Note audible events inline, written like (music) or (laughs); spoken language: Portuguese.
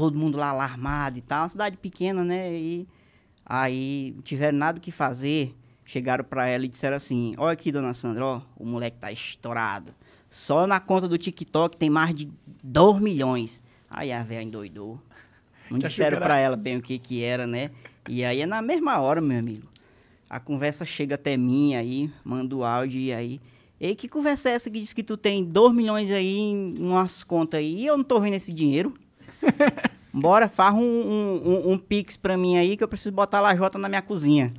todo mundo lá alarmado e tal. Uma cidade pequena, né? E aí tiveram nada que fazer. Chegaram para ela e disseram assim: Olha aqui, dona Sandra, ó, o moleque tá estourado. Só na conta do TikTok tem mais de 2 milhões. Aí a velha endoidou. Não (laughs) disseram para né? ela bem o que que era, né? E aí é na mesma hora, meu amigo. A conversa chega até mim aí, manda o áudio e aí. Ei, que conversa é essa que diz que tu tem 2 milhões aí em umas contas aí e eu não tô vendo esse dinheiro? (laughs) Bora, farra um, um, um, um pix pra mim aí que eu preciso botar lajota na minha cozinha.